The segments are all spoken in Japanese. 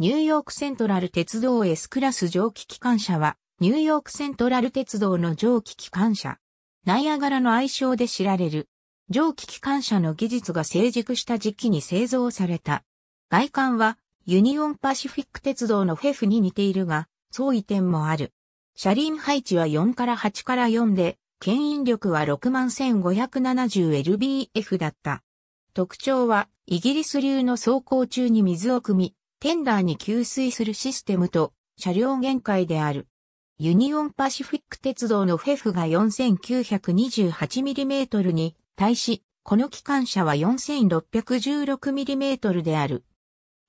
ニューヨークセントラル鉄道 S クラス蒸気機関車は、ニューヨークセントラル鉄道の蒸気機関車。ナイアガラの愛称で知られる。蒸気機関車の技術が成熟した時期に製造された。外観は、ユニオンパシフィック鉄道のフェフに似ているが、相違点もある。車輪配置は4から8から4で、牽引力は 61,570lbf だった。特徴は、イギリス流の走行中に水を汲み、テンダーに給水するシステムと車両限界である。ユニオンパシフィック鉄道のフェフが 4928mm に対し、この機関車は 4616mm である。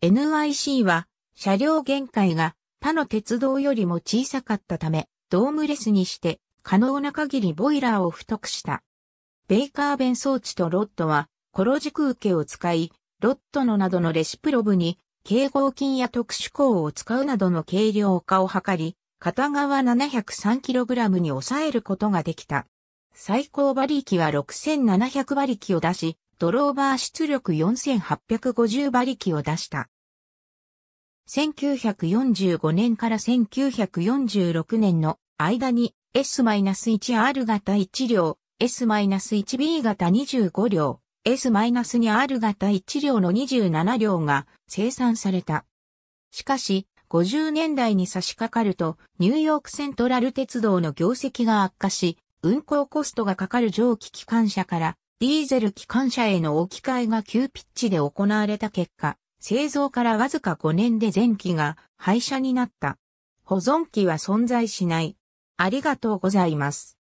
NIC は車両限界が他の鉄道よりも小さかったため、ドームレスにして可能な限りボイラーを太くした。ベイカー弁装置とロットは、コロジク受けを使い、ロットのなどのレシプロブに警合金や特殊鋼を使うなどの軽量化を図り、片側 703kg に抑えることができた。最高馬力は6700馬力を出し、ドローバー出力4850馬力を出した。1945年から1946年の間に S-1R 型1両、S-1B 型25両、S-2R 型1両の27両が生産された。しかし、50年代に差し掛かると、ニューヨークセントラル鉄道の業績が悪化し、運行コストがかかる蒸気機関車から、ディーゼル機関車への置き換えが急ピッチで行われた結果、製造からわずか5年で前期が廃車になった。保存期は存在しない。ありがとうございます。